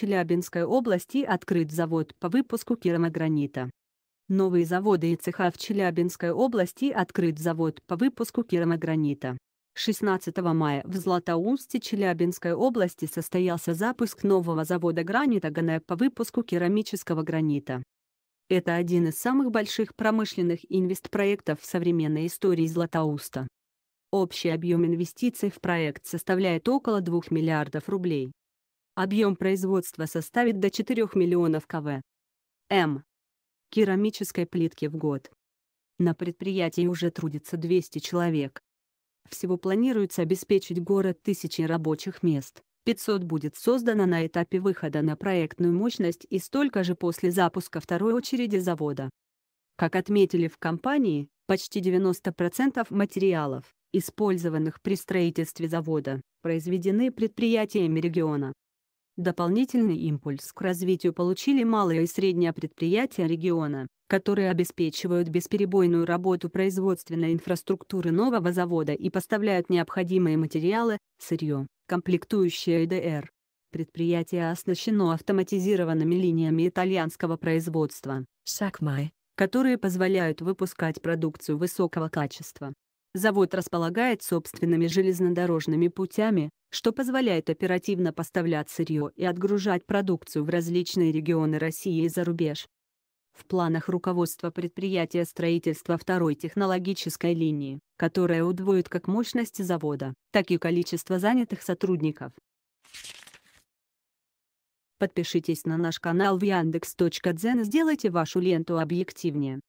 Челябинской области открыт завод по выпуску керамогранита. Новые заводы и цеха в Челябинской области открыт завод по выпуску керамогранита. 16 мая в Златоусте Челябинской области состоялся запуск нового завода гранита ГНЭ по выпуску керамического гранита. Это один из самых больших промышленных инвестпроектов в современной истории Златоуста. Общий объем инвестиций в проект составляет около 2 миллиардов рублей. Объем производства составит до 4 миллионов КВ. М. Керамической плитки в год. На предприятии уже трудится 200 человек. Всего планируется обеспечить город тысячи рабочих мест. 500 будет создано на этапе выхода на проектную мощность и столько же после запуска второй очереди завода. Как отметили в компании, почти 90% материалов, использованных при строительстве завода, произведены предприятиями региона. Дополнительный импульс к развитию получили малые и средние предприятия региона, которые обеспечивают бесперебойную работу производственной инфраструктуры нового завода и поставляют необходимые материалы, сырье, комплектующие ИДР. Предприятие оснащено автоматизированными линиями итальянского производства, которые позволяют выпускать продукцию высокого качества. Завод располагает собственными железнодорожными путями, что позволяет оперативно поставлять сырье и отгружать продукцию в различные регионы России и за рубеж. В планах руководства предприятия строительства второй технологической линии, которая удвоит как мощность завода, так и количество занятых сотрудников. Подпишитесь на наш канал в Яндекс.Дзен и сделайте вашу ленту объективнее.